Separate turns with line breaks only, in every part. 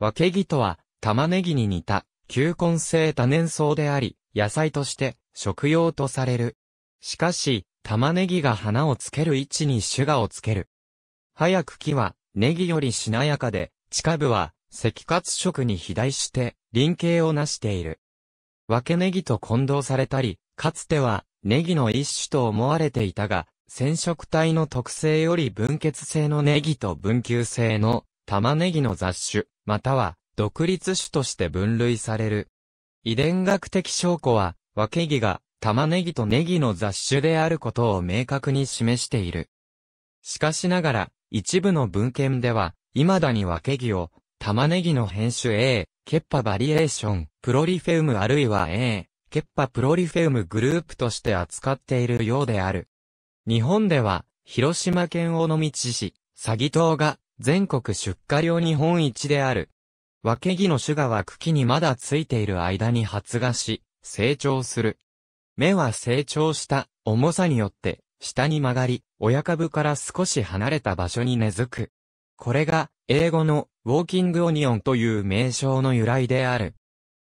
わけぎとは、玉ねぎに似た、球根性多年草であり、野菜として食用とされる。しかし、玉ねぎが花をつける位置に種がをつける。早く木は、ネギよりしなやかで、地下部は、赤活色に肥大して、輪形をなしている。分けネギと混同されたり、かつては、ネギの一種と思われていたが、染色体の特性より分血性のネギと分球性の玉ねぎの雑種、または独立種として分類される。遺伝学的証拠は、分け木が玉ねぎとネギの雑種であることを明確に示している。しかしながら、一部の文献では、未だに分け木を、玉ねぎの変種 A、ケッパバリエーション、プロリフェウムあるいは A、ケッパプロリフェウムグループとして扱っているようである。日本では、広島県尾道市、詐欺島が、全国出荷量日本一である。分け木の種ガは茎にまだついている間に発芽し、成長する。芽は成長した重さによって下に曲がり、親株から少し離れた場所に根付く。これが英語のウォーキングオニオンという名称の由来である。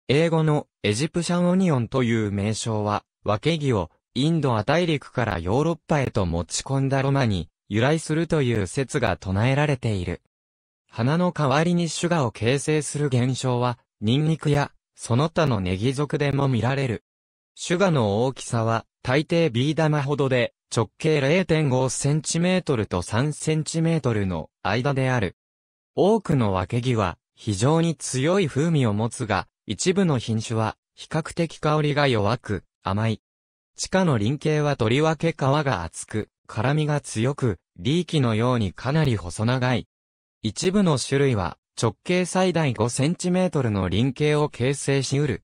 英語のエジプシャンオニオンという名称は、分け木をインドア大陸からヨーロッパへと持ち込んだロマニ由来するという説が唱えられている。花の代わりにシュガを形成する現象は、ニンニクや、その他のネギ属でも見られる。シュガの大きさは、大抵ビー玉ほどで、直径 0.5cm と 3cm の間である。多くの分け木は、非常に強い風味を持つが、一部の品種は、比較的香りが弱く、甘い。地下の林形はとりわけ皮が厚く、辛味が強く、リーキのようにかなり細長い。一部の種類は、直径最大 5cm の輪形を形成し得る。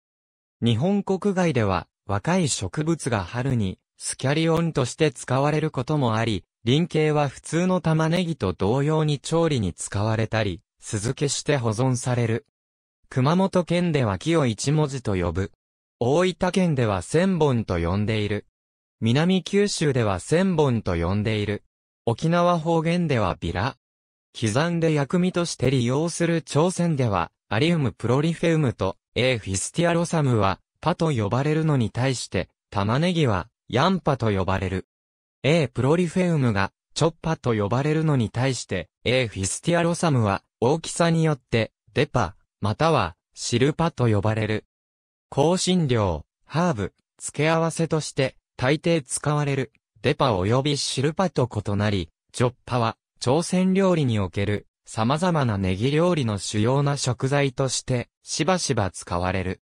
日本国外では、若い植物が春に、スキャリオンとして使われることもあり、輪形は普通の玉ねぎと同様に調理に使われたり、酢漬けして保存される。熊本県では木を一文字と呼ぶ。大分県では千本と呼んでいる。南九州では千本と呼んでいる。沖縄方言ではビラ。刻んで薬味として利用する朝鮮では、アリウムプロリフェウムとエーフィスティアロサムは、パと呼ばれるのに対して、玉ねぎは、ヤンパと呼ばれる。エープロリフェウムが、チョッパと呼ばれるのに対して、エーフィスティアロサムは、大きさによって、デパ、または、シルパと呼ばれる。香辛料、ハーブ、付け合わせとして、大抵使われる、デパ及びシルパと異なり、ジョッパは、朝鮮料理における、様々なネギ料理の主要な食材として、しばしば使われる。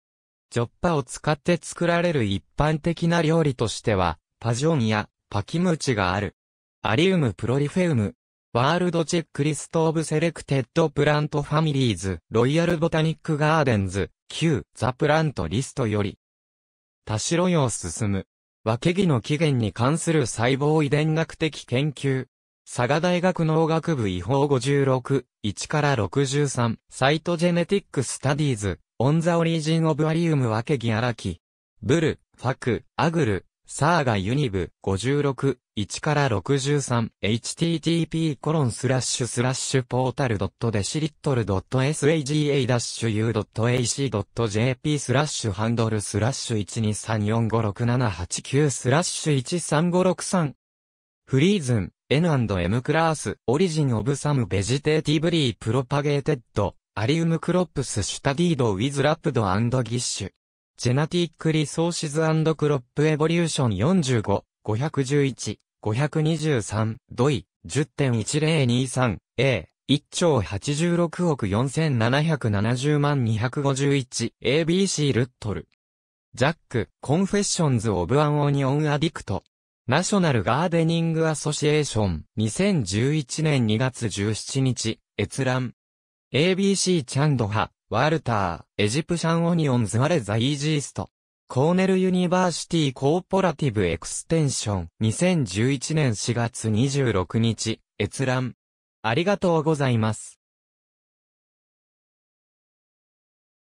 ジョッパを使って作られる一般的な料理としては、パジョンやパキムチがある。アリウムプロリフェウム、ワールドチェックリストオブセレクテッドプラントファミリーズ、ロイヤルボタニックガーデンズ、Q、ザプラントリストより、田代用進む。分け木の起源に関する細胞遺伝学的研究。佐賀大学農学部違法56、1から63、サイトジェネティックスタディーズ、オンザオリジンオブアリウム分け木荒木。ブル、ファク、アグル、サーガユニブ56、1から63、http コロンスラッシュスラッシュポータルドットデシリットルドット saga-u.ac.jp ダッシュドットドットスラッシュハンドルスラッシュ123456789スラッシュ13563フリーズン N&M クラースオリジンオブサムベジテーティブリープロパゲーテッドアリウムクロップスシュタディードウィズラップドギッシュジェナティックリソーシズクロップエボリューション45、511、523、ドイ、10.1023、A、1兆86億4770万 251ABC ルットル。ジャック、コンフェッションズ・オブ・アン・オニオン・アディクト。ナショナル・ガーデニング・アソシエーション。2011年2月17日、閲覧。ABC チャンドハ、ワルター、エジプシャンオニオンズ・アレ・ザ・イージースト。コーネル・ユニバーシティ・コーポラティブ・エクステンション。2011年4月26日、閲覧。ありがとうございます。